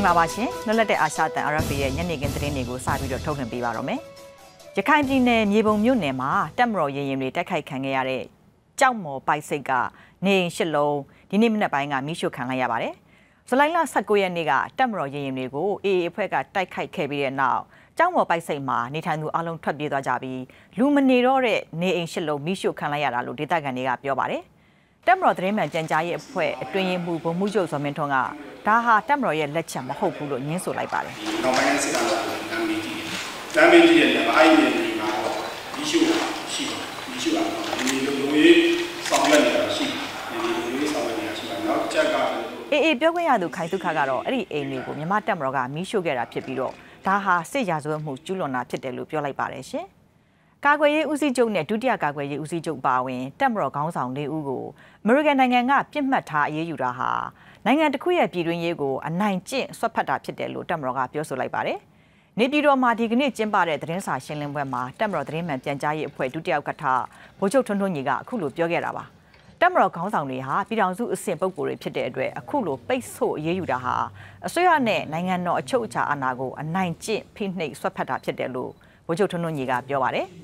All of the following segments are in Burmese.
င်္ဂလာပါရှင်။လွတ်လပ်တဲ့အာရှတန် RFA ရဲ့ညနေခင်းသတင်းတွေကိုစပြီးတော့ထုတ်လွှင့်ပေးပါတော့မယ်။ရခိုင်ပြည်နယ်မြေပုံမြို့နယ်မှာတပ်မတော်ရင်ရင်တွေတိုက်ခိုက်ခံခဲ့ရတဲ့ကြောက်မော်ပိုက်စိတ်ကနေအိမ်ရှစ်လုံးဒီနေ့မနက်ပိုင်းကမိရှုခံလိုက်ရပါတယ်။ဇူလိုင်လ19ရက်နေ့ကတပ်မတော်ရင်ရင်တွေကို AA အဖွဲ့ကတိုက်ခိုက်ခဲ့ပြီးတဲ့နောက်ကြောက်မော်ပိုက်စိတ်မှာနေထိုင်သူအလုံးထွက်ပြေးသွားကြပြီးလူမနေတော့တဲ့နေအိမ်ရှစ်လုံးမိရှုခံလိုက်ရတာလို့ဒေသခံတွေကပြောပါတယ်။တက်မတော်သတင်းမှန်ကြံကြားရေးအဖွဲ့အတွင်းရေးမှူးဗိုလ်မှူးချုပ်ဇော်မင်းထွန်းကဒါဟာတပ်မတော်ရဲ့လက်ချက်မဟုတ်ဘူးလို့ညင်းဆိုလိုက်ပါတယ်။နောက်ပိုင်းစစ်တပ်ကတမ်းမင်းကြီးတမ်းမင်းကြီးရဲ့လက်အိုက်ရဲ့ဒီမှာတော့ဒီရှို့ရှိတယ်ဒီရှို့ကတော့ဒီလိုလိုရေးဆောင်ရွက်နေတာရှိတယ်ဒီလိုလိုရေးဆောင်ရွက်နေတာရှိတယ်နောက်ချက်ကအေးအေးပြောခွင့်ရသူခိုင်တုခါကတော့အဲ့ဒီအိမ်တွေကိုမြမတက်မတော်ကမီးရှို့ခဲ့တာဖြစ်ပြီးတော့ဒါဟာစစ်ရာဇဝတ်မှုကျူးလွန်တာဖြစ်တယ်လို့ပြောလိုက်ပါတယ်ရှင်။ကာကွယ်ရေးဦးစီးချုပ်နဲ့ဒုတိယကာကွယ်ရေးဦးစီးချုပ်ပါဝင်တပ်မတော်ခေါင်းဆောင်၄ဦးကိုအမေရိကန်နိုင်ငံကပြစ်မှတ်ထားအရေးယူတာဟာနိုင်ငံတစ်ခုရဲ့ပြည်တွင်းရေးကိုအနိုင်ကျင့်ဆွတ်ဖက်တာဖြစ်တယ်လို့တပ်မတော်ကပြောဆိုလိုက်ပါတယ်။နေပြည်တော်မှာဒီကနေ့ကျင်းပတဲ့သတင်းစာရှင်းလင်းပွဲမှာတပ်မတော်သတင်းမှန်ပြန်ကြားရေးအဖွဲ့ဒုတိယကထဗိုလ်ချုပ်ထွန်းထွန်းညီကအခုလိုပြောခဲ့တာပါ။တက်မတော်ခေါင်းဆောင်တွေဟာပြည်ထောင်စုအဆင့်ပုံကိုယ်တွေဖြစ်တဲ့အတွက်အခုလိုပိတ်ဆို့အရေးယူတာဟာအစိုးရနဲ့နိုင်ငံတော်အချုပ်အခြာအာဏာကိုအနိုင်ကျင့်ဖိနှိပ်ဆွတ်ဖက်တာဖြစ်တယ်လို့ဗိုလ်ချုပ်ထွန်းထွန်းညီကပြောပါတယ်။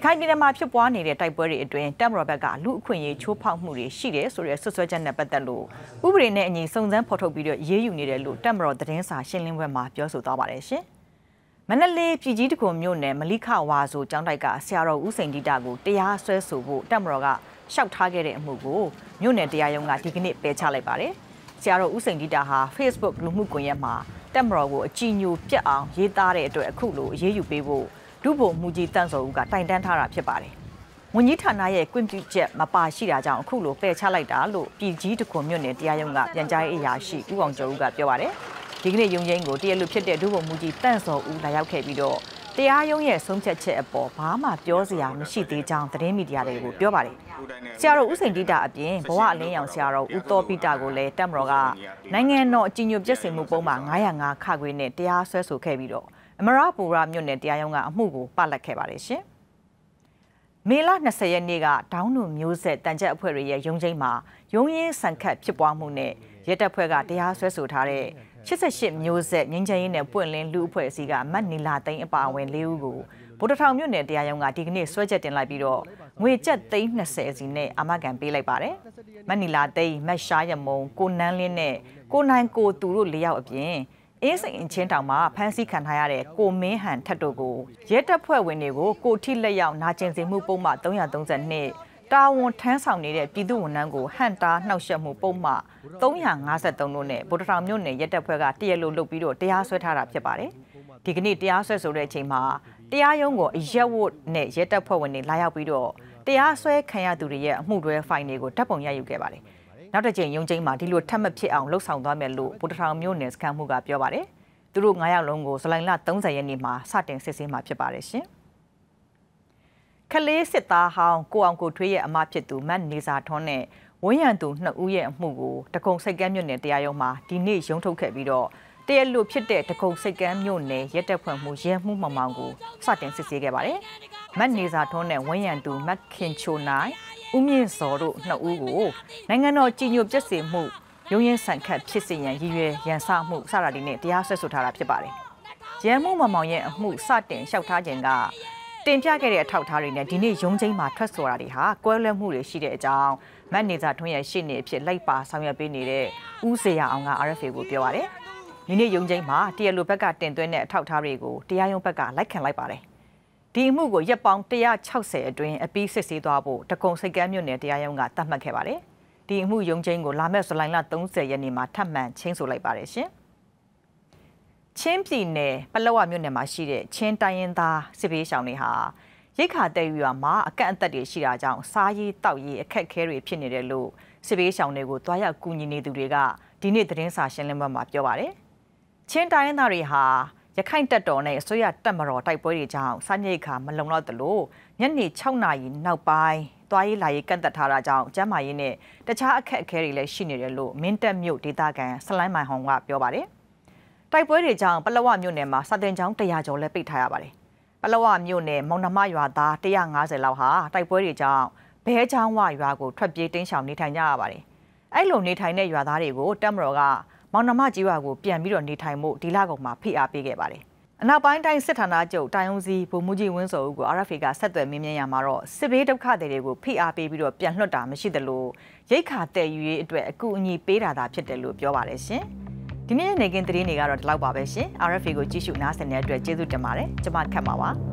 ရခိုင်ပြည်နယ်မှာဖြစ်ပွားနေတဲ့တိုက်ပွဲတွေအတွင်းတပ်မတော်ဘက်ကလူအခွင့်အရေးချိုးဖောက်မှုတွေရှိတယ်ဆိုတဲ့ဆွဆွဲချက်နဲ့ပတ်သက်လို့ဥပဒေနဲ့အညီစုံစမ်းဖော်ထုတ်ပြီးတော့ရေးယူနေတယ်လို့တပ်မတော်သတင်းစာရှင်းလင်းပွဲမှာပြောဆိုသွားပါတယ်ရှင်။မန္တလေးပြည်ကြီးတခုမြို့နယ်မလိခဝါဆိုကျောင်းတိုက်ကဆရာတော်ဦးစိန်ဒီတာကိုတရားစွဲဆိုဖို့တပ်မတော်ကရှောက်ထားခဲ့တဲ့အမှုကိုမြို့နယ်တရားရုံးကဒီကနေ့ပယ်ချလိုက်ပါတယ်။ဆရာတော်ဦးစိန်ဒီတာဟာ Facebook လူမှုကွန်ရက်မှာတပ်မတော်ကိုအကြည်ညိုပြက်အောင် ရေးသားတဲ့အတွက်အခုလိုအရေးယူပေးဖို့ဒုဗိုလ်မှူးကြီးတန့်စော်ဦးကတိုင်တန်းထားတာဖြစ်ပါတယ်။ဝန်ကြီးဌာနရဲ့ကွင်ပြုချက်မပါရှိတာကြောင့်အခုလိုပယ်ချလိုက်တာလို့ပြည်ကြီးတခွန်မြို့နယ်တရားရုံးကပြန်ကြားရေးအရာရှိဦးအောင်ကျော်ဦးကပြောပါတယ်။ဒီကနေ့ရုံးရင်းကိုတရားလူဖြစ်တဲ့ဒုဗိုလ်မှူးကြီးတန့်စော်ဦးလာရောက်ခဲ့ပြီးတော့တရားရုံးရဲ့ဆုံးဖြတ်ချက်အပေါ်ဘာမှပြောစရာမရှိသေးကြောင်းသတင်းမီဒီယာတွေကိုပြောပါတယ်။ဆရာတော်ဦးစိန်တိတာအပြင်ဘဝအလင်းရောင်ဆရာတော်ဦးတော်ပိတာကိုလည်းတက်မတော်ကနိုင်ငံတော်အကြီးညိုပြည့်စုံမှုပုံမှာ905ခခွေနဲ့တရားစွဲဆိုခဲ့ပြီးတော့အမရပူရမြို့နယ်တရားရုံးကအမှုကိုပလက်ခဲ့ပါတယ်ရှင်။မေလ20ရက်နေ့ကဒေါင်းနုမျိုးဆက်တန်ကြပ်အဖွဲ့တွေရဲ့ရုံးချင်းမှာရုံးရင်းဆန်ခတ်ဖြစ်ပွားမှုနဲ့ရဲတပ်ဖွဲ့ကတရားစွဲဆိုထားတဲ့88မျိုးဆက်ငင်းချင်ရင်းနဲ့ပွင့်လင်းလူအဖွဲ့အစည်းကမတ်နီလာသိန်းအပါအဝင်၄ဦးကိုဗုဒ္ဓထောင်မြို့နယ်တရားရုံးကဒီကနေ့စွဲချက်တင်လိုက်ပြီးတော့ငွေကျပ်သိန်း20စီနဲ့အာမခံပေးလိုက်ပါတယ်။မတ်နီလာသိန်းမတ်ရှားရမုံကိုနန်းလင်းနဲ့ကိုနိုင်ကိုသူတို့၄ယောက်အပြင်အင်းစိန်အချင်းတောင်မှာဖမ်းဆီးခံထားရတဲ့ကိုမင်းဟန်ထက်တို့ကိုရဲတပ်ဖွဲ့ဝင်တွေကိုကိုထိလက်ရောက်နာကျင်စေမှုပုံမှန်332တာဝန်ထမ်းဆောင်နေတဲ့ပြည်သူဝန်ထမ်းကိုဟန်တာနှောက်ယှက်မှုပုံမှန်353တို့နဲ့ဗိုလ်တော်မြို့နယ်ရဲတပ်ဖွဲ့ကတရားလိုလုပ်ပြီးတော့တရားစွဲထားတာဖြစ်ပါတယ်။ဒီကနေ့တရားစွဲဆိုတဲ့အချိန်မှာတရားရုံးကိုအရက်ဝတ်နဲ့ရဲတပ်ဖွဲ့ဝင်တွေလာရောက်ပြီးတော့တရားစွဲခံရသူတွေရဲ့အမှုတွဲဖိုင်တွေကိုတပ်ပုံရယူခဲ့ပါတယ်။နောက်တစ်ကြိမ်ရုံးချင်းမှာဒီလိုထပ်မဖြစ်အောင်လှုပ်ဆောင်သွားမယ်လို့ဗိုလ်တထောင်မြို့နယ်စခန်းမှုကပြောပါတယ်။သူတို့9ရောက်လုံးကိုဇူလိုင်လ30ရက်နေ့မှာစတင်စစ်ဆေးမှာဖြစ်ပါတယ်ရှင်။ခလေးစစ်သားဟောင်းကိုအောင်ကိုထွေးရဲ့အမဖြစ်သူမတ်နေစာထွန်းနဲ့ဝန်းရံသူနှစ်ဦးရဲ့အမှုကိုတကုံစိတ်ကမ်းမြို့နယ်တရားရုံးမှာဒီနေ့ရုံးထုတ်ခဲ့ပြီးတော့တရက်လို့ဖြစ်တဲ့တကုံစိတ်ကမ်းမြို့နယ်ရက်တက်ဖွင့်မှုရဲမှုမောင်မောင်ကိုစတင်စစ်ဆေးခဲ့ပါတယ်။မတ်နေစာထွန်းနဲ့ဝန်းရံသူမတ်ခင်ချိုနိုင်ဦးမြင့်စောတို့နှစ်ဦးကိုနိုင်ငံတော်ကြီးညိုပြည့်စုံမှုရုံးရင်ဆန်ခတ်ဖြစ်စေရန်ရည်ရွယ်ရန်စမှုစတာတွေနဲ့တရားစွဲဆိုထားတာဖြစ်ပါတယ်။ရန်မှုမမောင်ရဲ့အမှုစတင်လျှောက်ထားခြင်းကတင်ပြခဲ့တဲ့အထောက်အထားတွေနဲ့ဒီနေ့ရုံးချင်းမှာထွက်ဆိုတာတွေဟာကွဲလွဲမှုတွေရှိတဲ့အကြောင်းမန်နေဂျာထွန်းရဲ့ရှေ့နေအဖြစ်လိုက်ပါဆောင်ရွက်ပေးနေတဲ့ဦးစေရအောင်က RFA ကိုပြောပါတယ်။ဒီနေ့ရုံးချင်းမှာတရားလိုဘက်ကတင်သွင်းတဲ့အထောက်အထားတွေကိုတရားရုံးဘက်ကလိုက်ခံလိုက်ပါတယ်။ဒီအမှုကိုရက်ပေါင်း160အတွင်းအပြီးစစ်ဆေးသွားဖို့တကုံစိတ်ကမ်းမြို့နယ်တရားရုံးကသတ်မှတ်ခဲ့ပါတယ်။ဒီအမှုရုံးချင်းကိုလာမယ့်ဇူလိုင်လ30ရက်နေ့မှာထပ်မံချင်းဆိုလိုက်ပါတယ်ရှင်။ချင်းပြည်နယ်ပလောဝမြို့နယ်မှာရှိတဲ့ချင်းတိုင်းရင်းသားစစ်ဘေးရှောင်တွေဟာရိတ်ခါတဲ့ရွာမှာအကန့်အသတ်တွေရှိတာကြောင့်စားရေးတောက်ရေးအခက်အခဲတွေဖြစ်နေတယ်လို့စစ်ဘေးရှောင်တွေကိုတွားရောက်ကူညီနေသူတွေကဒီနေ့သတင်းစာရှင်းလင်းပွဲမှာပြောပါတယ်။ချင်းတိုင်းရင်းသားတွေဟာရခိုင်တပ်တော်နဲ့အစိုးရတပ်မတော်တိုက်ပွဲတွေကြောင့်စားရိတ်ခါမလုံလောက်သလိုညနေ6နာရီနောက်ပိုင်းသွားရေးလာရေးကန့်သက်ထားတာကြောင့်ကျမ်းမာရေးနဲ့တခြားအခက်အခဲတွေလည်းရှိနေတယ်လို့မင်းတပ်မြို့ဒေသခံဆလိုင်းမိုင်ဟောင်ကပြောပါတယ်။တိုက်ပွဲတွေကြောင့်ပလောဝမြို့နယ်မှာစာတင်ကျောင်း100ကျော်လည်းပိတ်ထားရပါတယ်။ပလောဝမြို့နယ်မောင်နှမရွာသား150လောက်ဟာတိုက်ပွဲတွေကြောင့်ဘဲချောင်းဝရွာကိုထွက်ပြေးတိမ်းရှောင်နေထိုင်ကြရပါတယ်။အဲ့လိုနေထိုင်တဲ့ရွာသားတွေကိုတပ်မတော်ကမောင်နှမကြီးရွာကိုပြန်ပြီးတော့နေထိုင်မှုဒီလကုန်မှာဖိအားပေးခဲ့ပါတယ်။အနောက်ပိုင်းတိုင်းစစ်ဌာနချုပ်တိုင်ဦးစီးဗိုလ်မှူးကြီးဝင်းစောဦးကို RFA ကဆက်သွယ်မေးမြန်းရမှာတော့စစ်ဘေးဒုက္ခသည်တွေကိုဖိအားပေးပြီးတော့ပြန်လွှတ်တာမရှိသလိုရိတ်ခါတည်ယူရေးအတွက်အကူအညီပေးတာသာဖြစ်တယ်လို့ပြောပါတယ်ရှင်။ဒီနေ့နေကင်းသတင်းတွေကတော့ဒီလောက်ပါပဲရှင်။ RFA ကိုကြည့်ရှုနားဆင်တဲ့အတွက်ကျေးဇူးတင်ပါတယ်။ကျွန်မခက်ပါပါ။